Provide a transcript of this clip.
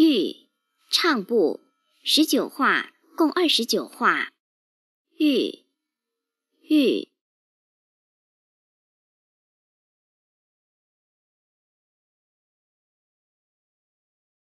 玉，唱部，十九画，共二十九画。玉，玉。